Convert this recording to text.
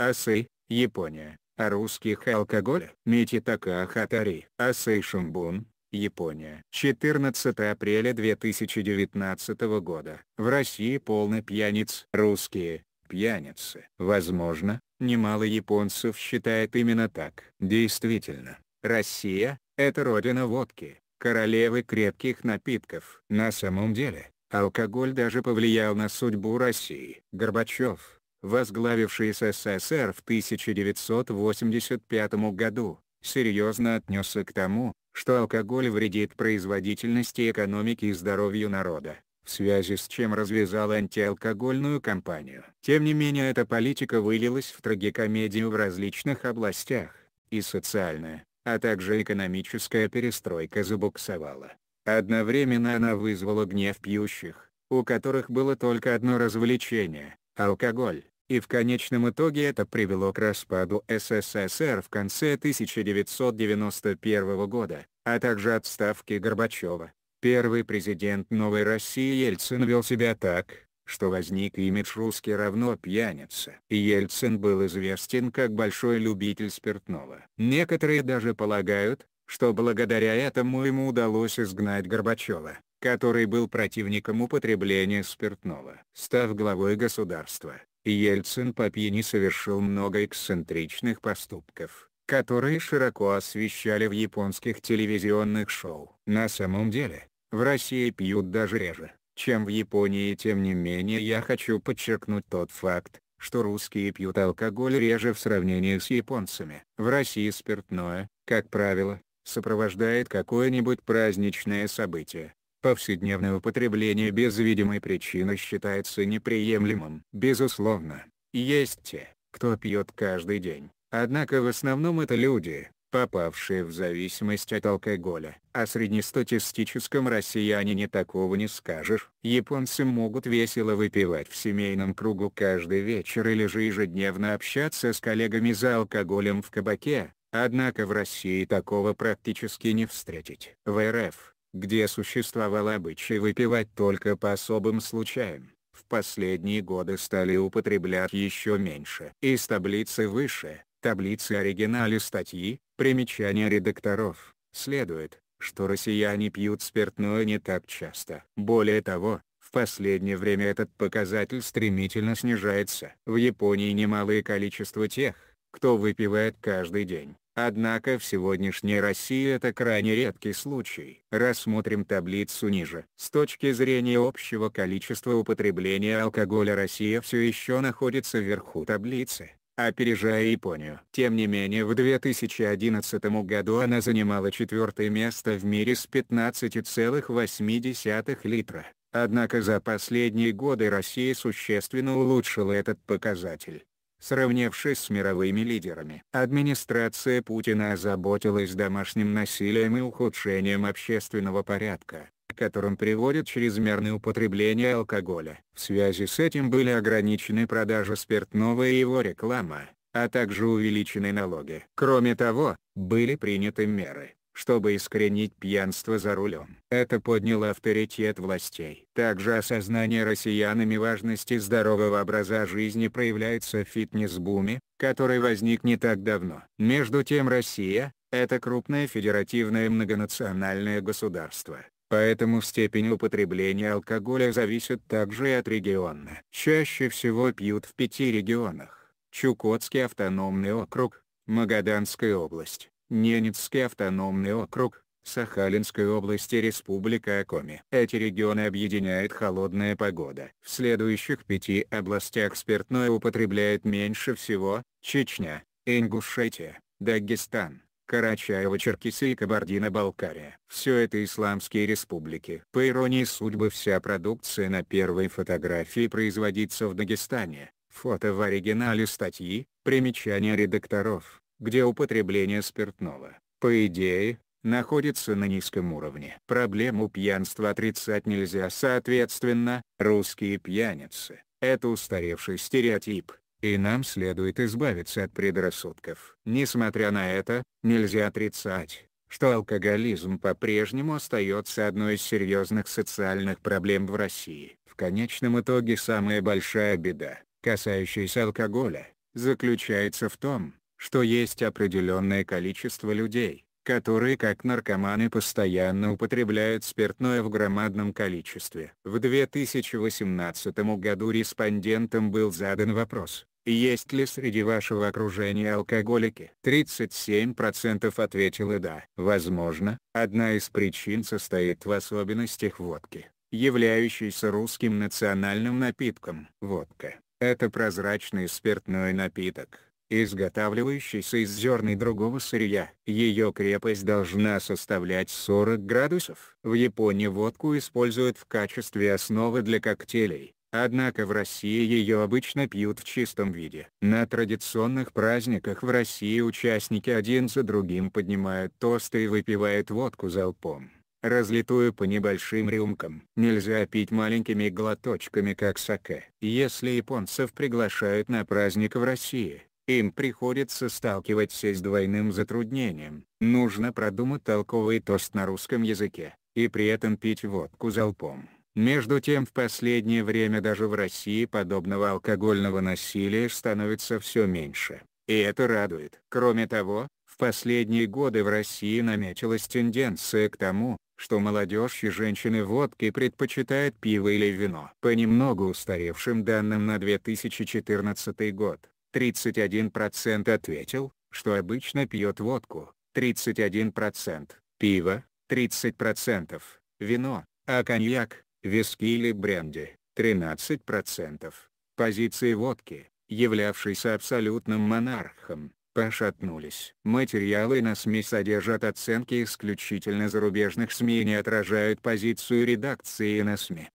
Асы, Япония, о русских алкоголь. Мититака Хатари, Асы Шумбун, Япония. 14 апреля 2019 года. В России полный пьяниц. Русские, пьяницы. Возможно, немало японцев считает именно так. Действительно, Россия – это родина водки, королевы крепких напитков. На самом деле, алкоголь даже повлиял на судьбу России. Горбачев возглавивший СССР в 1985 году, серьезно отнесся к тому, что алкоголь вредит производительности экономики и здоровью народа, в связи с чем развязал антиалкогольную кампанию. Тем не менее эта политика вылилась в трагикомедию в различных областях, и социальная, а также экономическая перестройка забуксовала. Одновременно она вызвала гнев пьющих, у которых было только одно развлечение – алкоголь и в конечном итоге это привело к распаду СССР в конце 1991 года, а также отставке Горбачева. Первый президент Новой России Ельцин вел себя так, что возник имидж русский равно пьяница. Ельцин был известен как большой любитель спиртного. Некоторые даже полагают, что благодаря этому ему удалось изгнать Горбачева, который был противником употребления спиртного. Став главой государства, Ельцин по пьяни совершил много эксцентричных поступков, которые широко освещали в японских телевизионных шоу. На самом деле, в России пьют даже реже, чем в Японии тем не менее я хочу подчеркнуть тот факт, что русские пьют алкоголь реже в сравнении с японцами. В России спиртное, как правило, сопровождает какое-нибудь праздничное событие повседневное употребление без видимой причины считается неприемлемым. Безусловно, есть те, кто пьет каждый день, однако в основном это люди, попавшие в зависимость от алкоголя. О среднестатистическом россиянине такого не скажешь. Японцы могут весело выпивать в семейном кругу каждый вечер или же ежедневно общаться с коллегами за алкоголем в кабаке, однако в России такого практически не встретить. В РФ, где существовал обычай выпивать только по особым случаям, в последние годы стали употреблять еще меньше. Из таблицы выше, таблицы оригинале статьи, примечания редакторов, следует, что россияне пьют спиртное не так часто. Более того, в последнее время этот показатель стремительно снижается. В Японии немалое количество тех, кто выпивает каждый день. Однако в сегодняшней России это крайне редкий случай. Рассмотрим таблицу ниже. С точки зрения общего количества употребления алкоголя Россия все еще находится вверху таблицы опережая Японию. Тем не менее в 2011 году она занимала четвертое место в мире с 15,8 литра. Однако за последние годы Россия существенно улучшила этот показатель сравнявшись с мировыми лидерами. Администрация Путина озаботилась домашним насилием и ухудшением общественного порядка, к которым приводит чрезмерное употребление алкоголя. В связи с этим были ограничены продажи спиртного и его реклама, а также увеличены налоги. Кроме того, были приняты меры чтобы искоренить пьянство за рулем. Это подняло авторитет властей. Также осознание россиянами важности здорового образа жизни проявляется в фитнес-буме, который возник не так давно. Между тем Россия – это крупное федеративное многонациональное государство. Поэтому степень употребления алкоголя зависит также и от региона. Чаще всего пьют в пяти регионах. Чукотский автономный округ, Магаданская область, Ненецкий автономный округ, Сахалинской области Республика Коми. Эти регионы объединяет холодная погода. В следующих пяти областях спиртное употребляет меньше всего, Чечня, Ингушетия, Дагестан, Карачаево-Черкесия и Кабардино-Балкария. Все это исламские республики. По иронии судьбы вся продукция на первой фотографии производится в Дагестане. Фото в оригинале статьи, примечания редакторов где употребление спиртного, по идее, находится на низком уровне. Проблему пьянства отрицать нельзя соответственно, русские пьяницы – это устаревший стереотип, и нам следует избавиться от предрассудков. Несмотря на это, нельзя отрицать, что алкоголизм по-прежнему остается одной из серьезных социальных проблем в России. В конечном итоге самая большая беда, касающаяся алкоголя, заключается в том, что есть определенное количество людей, которые как наркоманы постоянно употребляют спиртное в громадном количестве. В 2018 году респондентам был задан вопрос, есть ли среди вашего окружения алкоголики? 37% ответило «да». Возможно, одна из причин состоит в особенностях водки, являющейся русским национальным напитком. Водка – это прозрачный спиртной напиток изготавливающейся из зерн другого сырья. Ее крепость должна составлять 40 градусов. В Японии водку используют в качестве основы для коктейлей. Однако в России ее обычно пьют в чистом виде. На традиционных праздниках в России участники один за другим поднимают тосты и выпивают водку залпом, разлитую по небольшим рюмкам. Нельзя пить маленькими глоточками как саке. Если японцев приглашают на праздник в России, им приходится сталкиваться с двойным затруднением. Нужно продумать толковый тост на русском языке, и при этом пить водку залпом. Между тем в последнее время даже в России подобного алкогольного насилия становится все меньше, и это радует. Кроме того, в последние годы в России намечилась тенденция к тому, что молодежь и женщины водки предпочитают пиво или вино. По немного устаревшим данным на 2014 год, 31% ответил, что обычно пьет водку, 31%, пиво, 30%, вино, а коньяк, виски или бренди, 13%. Позиции водки, являвшейся абсолютным монархом, пошатнулись. Материалы на СМИ содержат оценки исключительно зарубежных СМИ и не отражают позицию редакции на СМИ.